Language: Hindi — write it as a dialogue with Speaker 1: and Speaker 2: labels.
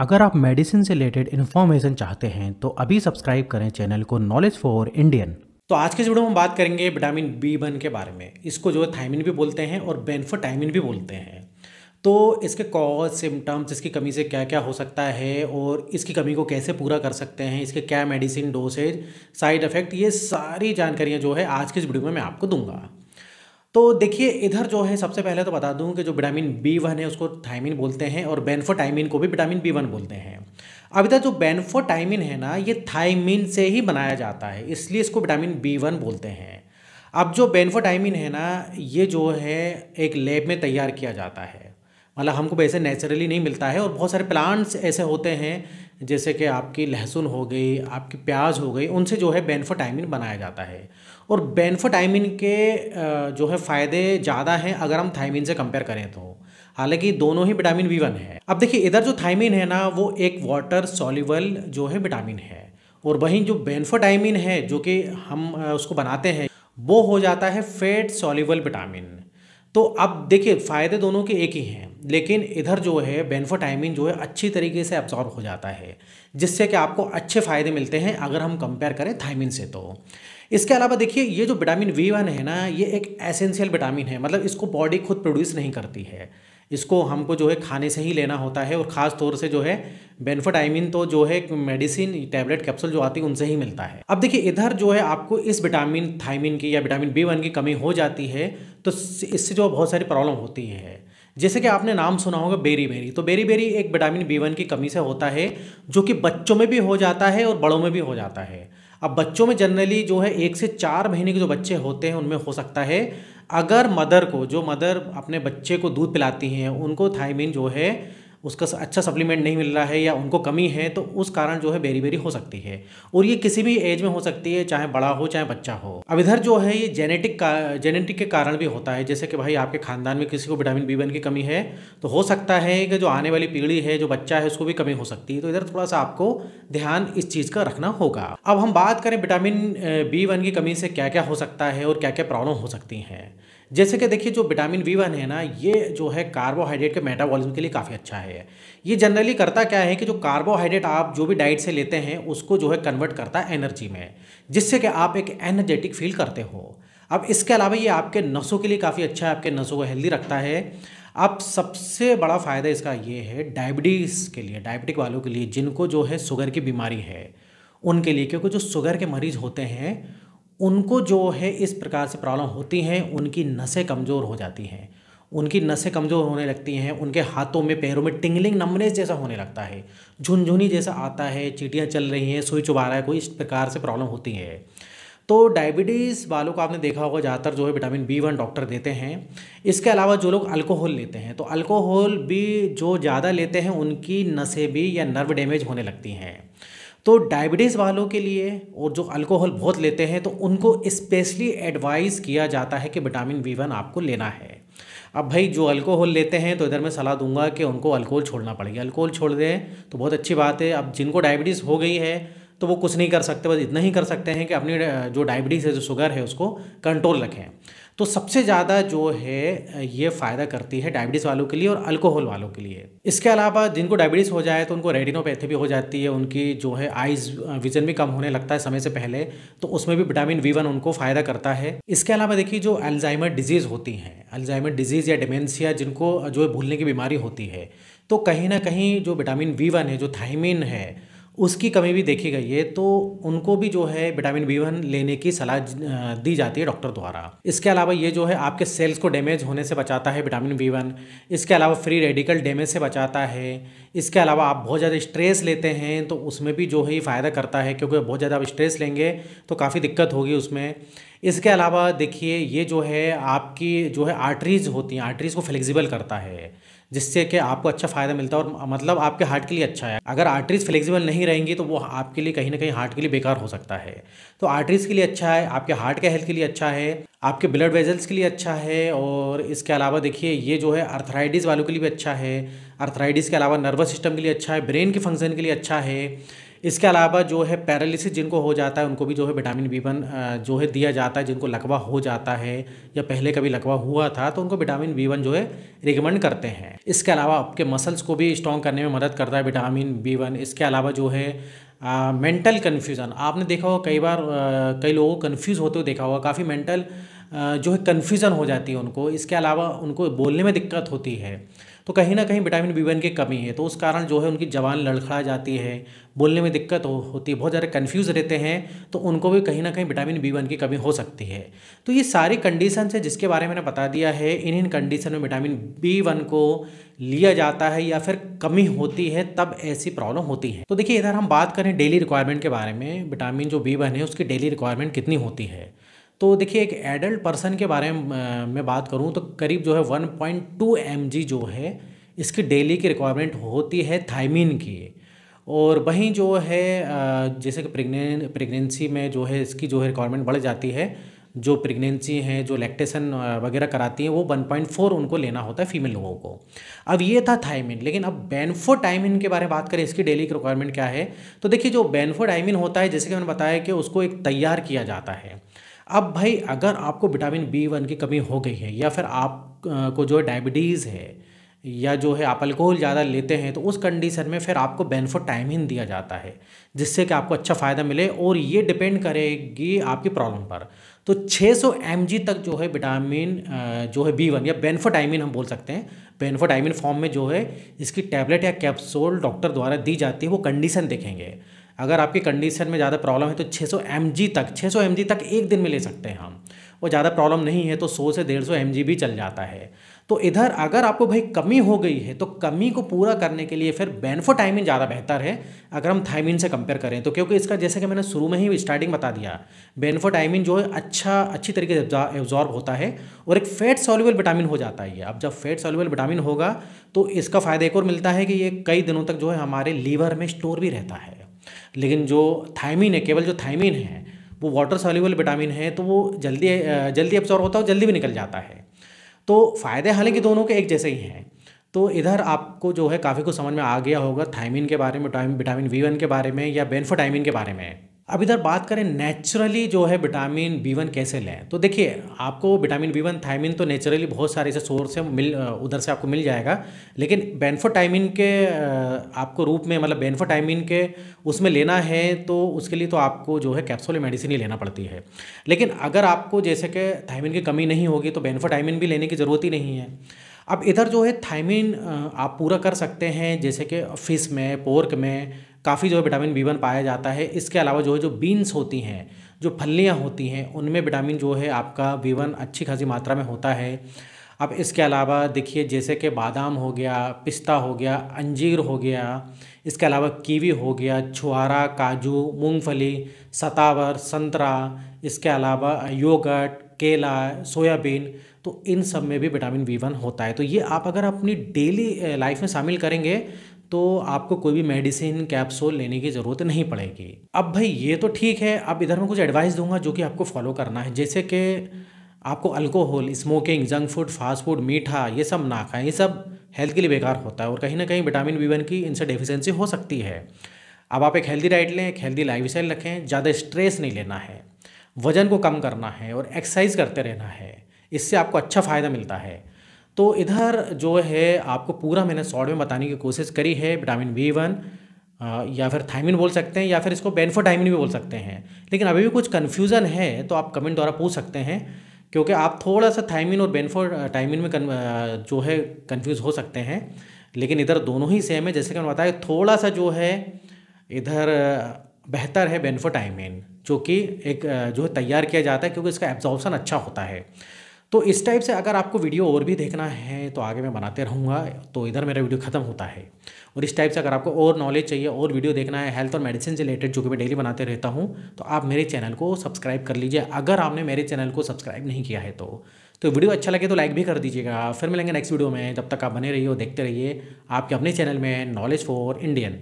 Speaker 1: अगर आप मेडिसिन से रिलेटेड इन्फॉर्मेशन चाहते हैं तो अभी सब्सक्राइब करें चैनल को नॉलेज फॉर इंडियन तो आज के वीडियो में बात करेंगे विटामिन बी वन के बारे में इसको जो है थाइमिन भी बोलते हैं और बेनफोटाइमिन भी बोलते हैं तो इसके कॉज सिम्टम्स इसकी कमी से क्या क्या हो सकता है और इसकी कमी को कैसे पूरा कर सकते हैं इसके क्या मेडिसिन डोसेज साइड इफ़ेक्ट ये सारी जानकारियाँ जो है आज के इस वीडियो में मैं आपको दूंगा तो देखिए इधर जो है सबसे पहले तो बता दूं कि जो विटामिन बी वन है उसको थाइमिन बोलते हैं और बेनफोटाइमिन को भी विटामिन बी वन बोलते हैं अब इधर जो बेनफोटाइमिन है ना ये थाइमिन से ही बनाया जाता है इसलिए इसको विटामिन बी वन बोलते हैं अब जो बेनफोटाइमिन है ना ये जो है एक लैब में तैयार किया जाता है मतलब हमको वैसे नेचुरली नहीं मिलता है और बहुत सारे प्लांट्स ऐसे होते हैं जैसे कि आपकी लहसुन हो गई आपकी प्याज हो गई उनसे जो है बेनफोटाइमिन बनाया जाता है और बेनफोटाइमिन के जो है फ़ायदे ज़्यादा हैं अगर हम थाइमिन से कंपेयर करें तो हालांकि दोनों ही विटामिन वी वन है अब देखिए इधर जो थाइमिन है ना वो एक वाटर सॉल्यूबल जो है विटामिन है और वहीं जो बेनफोटाइमिन है जो कि हम उसको बनाते हैं वो हो जाता है फैट सॉल्यूबल विटामिन तो अब देखिए फ़ायदे दोनों के एक ही हैं लेकिन इधर जो है बेनफोटाइमिन जो है अच्छी तरीके से अब्जॉर्ब हो जाता है जिससे कि आपको अच्छे फ़ायदे मिलते हैं अगर हम कंपेयर करें थाइमिन से तो इसके अलावा देखिए ये जो विटामिन वी वन है ना ये एक एसेंशियल विटामिन है मतलब इसको बॉडी खुद प्रोड्यूस नहीं करती है इसको हमको जो है खाने से ही लेना होता है और ख़ास तौर से जो है बेनफोटाइमिन तो जो है मेडिसिन टैबलेट कैप्सूल जो आती है उनसे ही मिलता है अब देखिए इधर जो है आपको इस विटामिन थाइमिन की या विटामिन बी वन की कमी हो जाती है तो इससे जो बहुत सारी प्रॉब्लम होती है जैसे कि आपने नाम सुना होगा बेरी बेरी तो बेरी बेरी एक विटामिन बी वन की कमी से होता है जो कि बच्चों में भी हो जाता है और बड़ों में भी हो जाता है अब बच्चों में जनरली जो है एक से चार महीने के जो बच्चे होते हैं उनमें हो सकता है अगर मदर को जो मदर अपने बच्चे को दूध पिलाती हैं उनको थायमिन जो है उसका अच्छा सप्लीमेंट नहीं मिल रहा है या उनको कमी है तो उस कारण जो है बेरी बेरी हो सकती है और ये किसी भी एज में हो सकती है चाहे बड़ा हो चाहे बच्चा हो अब इधर जो है ये जेनेटिक का जेनेटिक के कारण भी होता है जैसे कि भाई आपके खानदान में किसी को विटामिन बी वन की कमी है तो हो सकता है कि जो आने वाली पीढ़ी है जो बच्चा है उसको भी कमी हो सकती है तो इधर थोड़ा सा आपको ध्यान इस चीज़ का रखना होगा अब हम बात करें विटामिन बी वन की कमी से क्या क्या हो सकता है और क्या क्या प्रॉब्लम हो सकती हैं जैसे कि देखिए जो विटामिन बी वन है ना ये जो है कार्बोहाइड्रेट के मेटाबॉलिज्म के लिए काफ़ी अच्छा है ये जनरली करता क्या है कि जो कार्बोहाइड्रेट आप जो भी डाइट से लेते हैं उसको जो है कन्वर्ट करता है एनर्जी में जिससे कि आप एक एनर्जेटिक फील करते हो अब इसके अलावा ये आपके नसों के लिए काफ़ी अच्छा है आपके नसों को हेल्दी रखता है अब सबसे बड़ा फ़ायदा इसका ये है डायबिटीज़ के लिए डायबिटिक वालों के लिए जिनको जो है शुगर की बीमारी है उनके लिए क्योंकि जो शुगर के मरीज़ होते हैं उनको जो है इस प्रकार से प्रॉब्लम होती हैं उनकी नसें कमज़ोर हो जाती हैं उनकी नसें कमज़ोर होने लगती हैं उनके हाथों में पैरों में टिंगलिंग नमनेस जैसा होने लगता है झुनझुनी जैसा आता है चीटियाँ चल रही हैं सुई चुबा रहा है कोई इस प्रकार से प्रॉब्लम होती है तो डायबिटीज़ वालों को आपने देखा होगा ज़्यादातर जो है विटामिन बी वन डॉक्टर देते हैं इसके अलावा जो लोग अल्कोहल लेते हैं तो अल्कोहल भी जो ज़्यादा लेते हैं उनकी नसें भी या नर्व डैमेज होने लगती हैं तो डायबिटीज़ वालों के लिए और जो अल्कोहल बहुत लेते हैं तो उनको स्पेशली एडवाइस किया जाता है कि विटामिन बी वन आपको लेना है अब भाई जो अल्कोहल लेते हैं तो इधर मैं सलाह दूंगा कि उनको अल्कोहल छोड़ना पड़ेगा अल्कोहल छोड़ दें तो बहुत अच्छी बात है अब जिनको डायबिटीज़ हो गई है तो वो कुछ नहीं कर सकते बस इतना ही कर सकते हैं कि अपनी जो डायबिटीज़ है जो शुगर है उसको कंट्रोल रखें तो सबसे ज़्यादा जो है ये फ़ायदा करती है डायबिटीज़ वालों के लिए और अल्कोहल वालों के लिए इसके अलावा जिनको डायबिटीज़ हो जाए तो उनको रेडिनोपैथी भी हो जाती है उनकी जो है आइज विजन भी कम होने लगता है समय से पहले तो उसमें भी विटामिन वी वन उनको फ़ायदा करता है इसके अलावा देखिए जो अल्जाइमर डिजीज़ होती हैं अल्जाइमर डिजीज़ या डिमेंसिया जिनको जो है भूलने की बीमारी होती है तो कहीं ना कहीं जो विटामिन वी वन है जो थाइमिन है उसकी कमी भी देखी गई है तो उनको भी जो है विटामिन बी वन लेने की सलाह दी जाती है डॉक्टर द्वारा इसके अलावा ये जो है आपके सेल्स को डैमेज होने से बचाता है विटामिन बी वन इसके अलावा फ्री रेडिकल डैमेज से बचाता है इसके अलावा आप बहुत ज़्यादा स्ट्रेस लेते हैं तो उसमें भी जो है ये फ़ायदा करता है क्योंकि बहुत ज़्यादा आप स्ट्रेस लेंगे तो काफ़ी दिक्कत होगी उसमें इसके अलावा देखिए ये जो है आपकी जो है आर्टरीज होती हैं आर्टरीज को फ्लेक्सिबल करता है जिससे कि आपको अच्छा फ़ायदा मिलता है और मतलब आपके हार्ट के लिए अच्छा है अगर आर्टरीज फ्लेक्सिबल नहीं रहेंगी तो वो आपके लिए कहीं ना कहीं हार्ट के लिए बेकार हो सकता है तो आर्टरीज के लिए अच्छा है आपके हार्ट के हेल्थ के लिए अच्छा है आपके ब्लड वेजल्स के लिए अच्छा है और इसके अलावा देखिए ये जो है अर्थराइटिस वालों के लिए भी अच्छा है अर्थराइटिस के अलावा नर्वस सिस्टम के लिए अच्छा है ब्रेन के फंक्शन के लिए अच्छा है इसके अलावा जो है पैरालिसिस जिनको हो जाता है उनको भी जो है विटामिन बी वन जो है दिया जाता है जिनको लकवा हो जाता है या पहले कभी लकवा हुआ था तो उनको विटामिन बी वन जो है रिकमेंड करते हैं इसके अलावा आपके मसल्स को भी स्ट्रॉन्ग करने में मदद करता है विटामिन बी वन इसके अलावा जो है मेंटल कन्फ्यूज़न आपने देखा होगा कई बार कई लोगों को कन्फ्यूज़ होते हुए देखा होगा काफ़ी मेंटल जो है कन्फ्यूज़न हो जाती है उनको इसके अलावा उनको बोलने में दिक्कत होती है तो कहीं ना कहीं विटामिन बी वन की कमी है तो उस कारण जो है उनकी जवान लड़खड़ा जाती है बोलने में दिक्कत हो, होती है बहुत ज़्यादा कन्फ्यूज़ रहते हैं तो उनको भी कहीं ना कहीं विटामिन बी वन की कमी हो सकती है तो ये सारी कंडीशन है जिसके बारे में मैंने बता दिया है इन इन कंडीशन में विटामिन बी वन को लिया जाता है या फिर कमी होती है तब ऐसी प्रॉब्लम होती है तो देखिए इधर हम बात करें डेली रिक्वायरमेंट के बारे में विटामिन जो बी वन है उसकी डेली रिक्वायरमेंट कितनी होती है तो देखिए एक एडल्ट पर्सन के बारे में बात करूँ तो करीब जो है one point two M G जो है इसकी डेली की रिक्वायरमेंट होती है थाइमिन की और वहीं जो है जैसे कि प्रेगनें प्रेगनेंसी में जो है इसकी जो है रिक्वायरमेंट बढ़ जाती है जो प्रेगनेंसी हैं जो लैक्टेशन वगैरह कराती हैं वो 1.4 उनको लेना होता है फीमेल लोगों को अब ये था थाइमिन लेकिन अब टाइमिन के बारे में बात करें इसकी डेली रिक्वायरमेंट क्या है तो देखिए जो बैनफो टाइमिन होता है जैसे कि मैंने बताया कि उसको एक तैयार किया जाता है अब भाई अगर आपको विटामिन बी वन की कमी हो गई है या फिर आप को जो है डायबिटीज़ है या जो है आप अल्कोहल ज़्यादा लेते हैं तो उस कंडीशन में फिर आपको बेनफोटाइमिन दिया जाता है जिससे कि आपको अच्छा फ़ायदा मिले और ये डिपेंड करेगी आपकी प्रॉब्लम पर तो 600 सौ तक जो है विटामिन जो है बी वन या बेनफोटाइमिन हम बोल सकते हैं बेनफोटाइमिन फॉर्म में जो है इसकी टैबलेट या कैप्सूल डॉक्टर द्वारा दी जाती है वो कंडीशन देखेंगे अगर आपकी कंडीशन में ज़्यादा प्रॉब्लम है तो 600 सौ तक 600 सौ तक एक दिन में ले सकते हैं हम और ज़्यादा प्रॉब्लम नहीं है तो 100 से 150 सौ भी चल जाता है तो इधर अगर आपको भाई कमी हो गई है तो कमी को पूरा करने के लिए फिर बेनफोटाइमिन ज़्यादा बेहतर है अगर हम थाइमिन से कंपेयर करें तो क्योंकि इसका जैसे कि मैंने शुरू में ही स्टार्टिंग बता दिया बेनफोटाइमिन जो है अच्छा अच्छी तरीके से एब्जॉर्ब होता है और एक फैट सॉल्यूबल विटामिन हो जाता है अब जब फैट सॉल्यूबल विटामिन होगा तो इसका फ़ायदा एक और मिलता है कि ये कई दिनों तक जो है हमारे लीवर में स्टोर भी रहता है लेकिन जो थायमिन है केवल जो थायमिन है वो वाटर सॉल्यूबल विटामिन है तो वो जल्दी जल्दी अब्सॉर्व होता है और जल्दी भी निकल जाता है तो फ़ायदे हालांकि दोनों के एक जैसे ही हैं तो इधर आपको जो है काफ़ी कुछ समझ में आ गया होगा थायमिन के बारे में विटामिन वी वन के बारे में या बेनफोटाइमिन के बारे में अब इधर बात करें नेचुरली जो है विटामिन बी वन कैसे लें तो देखिए आपको विटामिन बी वन थायमिन तो नेचुरली बहुत सारे ऐसे सोर्स है मिल उधर से आपको मिल जाएगा लेकिन बेनफोटाइमिन के आपको रूप में मतलब बेनफोटाइमिन के उसमें लेना है तो उसके लिए तो आपको जो है कैप्सूल मेडिसिन ही लेना पड़ती है लेकिन अगर आपको जैसे कि थायमिन की कमी नहीं होगी तो बेनफोटाइमिन भी लेने की ज़रूरत ही नहीं है अब इधर जो है थायमिन आप पूरा कर सकते हैं जैसे कि फ़िश में पोर्क में काफ़ी जो है विटामिन बी वन पाया जाता है इसके अलावा जो है जो बीन्स होती हैं जो फलियाँ होती हैं उनमें विटामिन जो है आपका बी वन अच्छी खासी मात्रा में होता है अब इसके अलावा देखिए जैसे कि बादाम हो गया पिस्ता हो गया अंजीर हो गया इसके अलावा कीवी हो गया छुहारा काजू मूंगफली सतावर संतरा इसके अलावा योगर्ट केला सोयाबीन तो इन सब में भी विटामिन बी वन होता है तो ये आप अगर अपनी डेली लाइफ में शामिल करेंगे तो आपको कोई भी मेडिसिन कैप्सूल लेने की ज़रूरत नहीं पड़ेगी अब भाई ये तो ठीक है अब इधर मैं कुछ एडवाइस दूंगा जो कि आपको फॉलो करना है जैसे कि आपको alcohol smoking junk food fast food मीठा ये सब ना खाएं ये सब हेल्थ के लिए बेकार होता है और कहीं ना कहीं विटामिन बी वन की इनसे डेफिशिएंसी हो सकती है अब आप एक हेल्दी डाइट लें एक हेल्दी लाइफ स्टाइल रखें ज़्यादा स्ट्रेस नहीं लेना है वज़न को कम करना है और एक्सरसाइज करते रहना है इससे आपको अच्छा फ़ायदा मिलता है तो इधर जो है आपको पूरा मैंने शॉर्ट में बताने की कोशिश करी है विटामिन बी वन या फिर थाइमिन बोल सकते हैं या फिर इसको बेनफोटाइमिन भी बोल सकते हैं लेकिन अभी भी कुछ कन्फ्यूज़न है तो आप कमेंट द्वारा पूछ सकते हैं क्योंकि आप थोड़ा सा थाइमिन और बेनफोटाइमिन में जो है कन्फ्यूज़ हो सकते हैं लेकिन इधर दोनों ही सेम है जैसे कि मैंने बताया थोड़ा सा जो है इधर बेहतर है बेनफोटाइमिन जो कि एक जो है तैयार किया जाता है क्योंकि इसका एब्जॉर्बसन अच्छा होता है तो इस टाइप से अगर आपको वीडियो और भी देखना है तो आगे मैं बनाते रहूँगा तो इधर मेरा वीडियो ख़त्म होता है और इस टाइप से अगर आपको और नॉलेज चाहिए और वीडियो देखना है हेल्थ और मेडिसिन से रिलेटेड जो कि मैं डेली बनाते रहता हूँ तो आप मेरे चैनल को सब्सक्राइब कर लीजिए अगर आपने मेरे चैनल को सब्सक्राइब नहीं किया है तो तो वीडियो अच्छा लगे तो लाइक भी कर दीजिएगा फिर मिलेंगे नेक्स्ट वीडियो में जब तक आप बने रहिए देखते रहिए आपके अपने चैनल में नॉलेज फॉर इंडियन